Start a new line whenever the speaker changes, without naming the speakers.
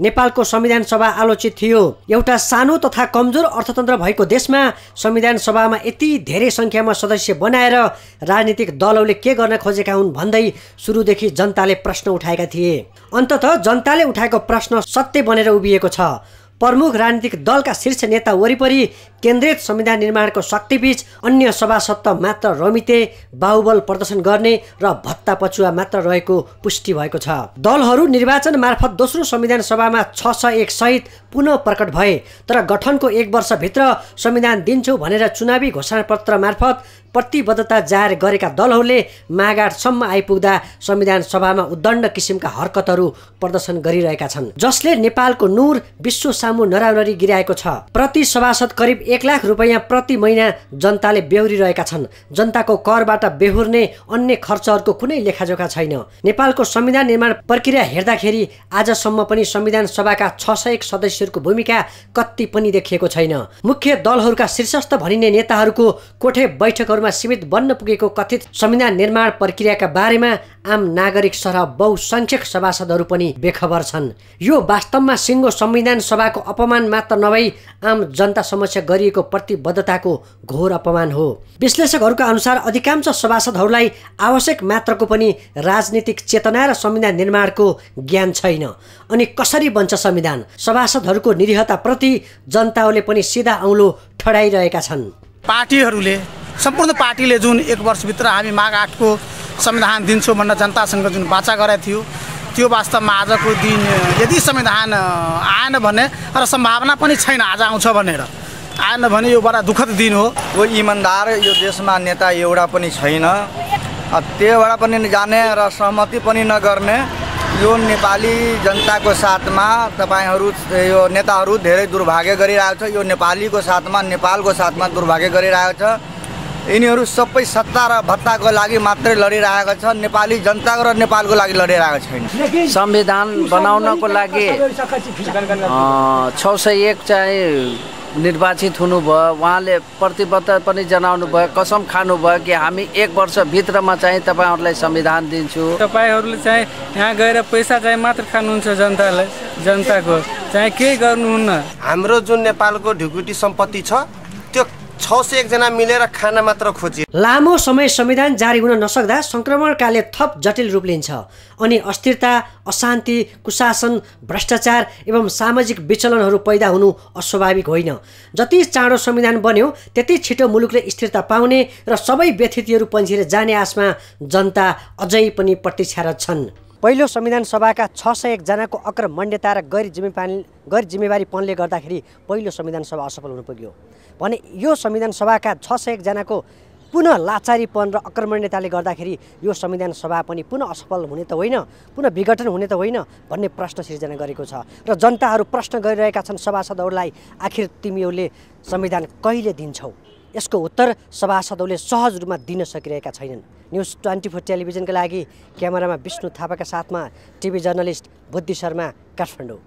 नेपालको संविधान सभा आलोचित थियो एउटा सानो तथा कमजोर अर्थतन्त्र भएको देशमा संविधान सभामा यति धेरै सङ्ख्यामा सदस्य बनाएर राजनीतिक दलहरूले के गर्न खोजेका हुन् भन्दै सुरुदेखि जनताले प्रश्न उठाएका थिए अन्तत जनताले उठाएको प्रश्न सत्य बनेर उभिएको छ प्रमुख राजनीतिक दलका शीर्ष नेता वरिपरि केन्द्रित संविधान निर्माणको शक्तिबीच अन्य त मात्र रमिते बाहुबल प्रदर्शन गर्ने र भत्ता पछुवा मात्र रहेको पुष्टि भएको छ दलहरू निर्वाचन मार्फत दोस्रो संविधान सभामा छ सय एक सहित पुनः प्रकट भए तर गठनको एक वर्षभित्र संविधान दिन्छौँ भनेर चुनावी घोषणापत्र मार्फत प्रतिबद्धता जाहेर गरेका दलहरूले मागाटसम्म आइपुग्दा संविधान सभामा उद्दण्ड किसिमका हरकतहरू प्रदर्शन गरिरहेका छन् जसले नेपालको नुर विश्व सामु नराउनरी गिराएको छ प्रति सभासद करिब एक लाख रुपियाँ प्रति महिना जनताले बेहोरिरहेका छन् जनताको करबाट बेहोर्ने अन्य खर्चहरूको कुनै लेखाजोखा छैन नेपालको संविधान निर्माण प्रक्रिया हेर्दाखेरि आजसम्म पनि संविधान सभाका छ सय सदस्यहरूको भूमिका कति पनि देखिएको छैन मुख्य दलहरूका शीर्षस्थ भनिने नेताहरूको कोठे बैठकहरूमा सीमित बन्न पुगेको कथित संविधान निर्माण प्रक्रियाका बारेमा आम नागरिक सरह बहुसङ्ख्यक सभासदहरू पनि बेखबर छन् यो वास्तवमा सिङ्गो संविधान सभाको अपमान मात्र नभई आम जनता समक्ष गरिएको प्रतिबद्धताको घोर अपमान हो विश्लेषकहरूका अनुसार अधिकांश सभासदहरूलाई आवश्यक मात्रको पनि राजनीतिक चेतना र संविधान निर्माणको ज्ञान छैन अनि कसरी बन्छ संविधान सभासदहरूको प्रति जनताहरूले पनि सिधा औँलो ठडाइरहेका छन् पार्टीहरूले सम्पूर्ण पार्टीले जुन एक वर्षभित्र हामी माघ आठको संविधान दिन्छु भनेर जनतासँग जुन बाचा गरेको थियो त्यो वास्तवमा आजको दिन यदि संविधान आएन भने र सम्भावना पनि छैन आज आउँछ भनेर आएन भने यो बडा दुःखद दिन हो यो इमान्दार यो देशमा नेता एउटा पनि छैन त्योबाट पनि जाने र सहमति पनि नगर्ने यो नेपाली जनताको साथमा तपाईँहरू यो नेताहरू धेरै दुर्भाग्य गरिरहेको छ यो नेपालीको साथमा नेपालको साथमा दुर्भाग्य गरिरहेको छ यिनीहरू सबै सत्ता र भत्ताको लागि मात्रै लडिरहेका छन् नेपाली जनताको र नेपालको लागि लडिरहेको छैन संविधान बनाउनको लागि छ सय एक चाहिँ निर्वाचित हुनुभयो उहाँले प्रतिबद्धता पनि जनाउनु भयो कसम खानुभयो कि हामी एक वर्षभित्रमा चाहिँ तपाईँहरूलाई संविधान दिन्छु तपाईँहरूले चाहिँ यहाँ गएर पैसा चाहिँ मात्र खानुहुन्छ जनतालाई जनताको चाहिँ केही गर्नुहुन्न हाम्रो जुन नेपालको ढुकुटी सम्पत्ति छ त्यो छ सय एकजना मिलेर खाना मात्र खोजे लामो समय संविधान जारी हुन नसक्दा सङ्क्रमणकाले थप जटिल रूप लिन्छ अनि अस्थिरता अशान्ति कुशासन भ्रष्टाचार एवं सामाजिक विचलनहरू पैदा हुनु अस्वाभाविक होइन जति चाँडो संविधान बन्यो त्यति छिटो मुलुकले स्थिरता पाउने र सबै व्यथितिहरू पन्छिएर जाने आशमा जनता अझै पनि प्रतीक्षारत छन् पहिलो संविधान सभाका छ सय एकजनाको अग्र र गैर जिम्मेवारी गैर जिम्मेवारीपनले गर्दाखेरि पहिलो संविधान सभा असफल हुन पुग्यो भने यो संविधान सभाका छ सय एकजनाको पुनः लाचारीपन र अक्रमण्यताले गर्दाखेरि यो संविधान सभा पनि पुनः असफल हुने त होइन पुनः विघटन हुने त होइन भन्ने प्रश्न सिर्जना गरेको छ र जनताहरू प्रश्न गरिरहेका छन् सभासदहरूलाई आखिर तिमीहरूले संविधान कहिले दिन्छौ यसको उत्तर सभासदहरूले सहज रूपमा दिन सकिरहेका छैनन् न्युज ट्वेन्टी फोर टेलिभिजनका लागि क्यामेरामा विष्णु थापाका साथमा टिभी जर्नलिस्ट बुद्धि शर्मा काठमाडौँ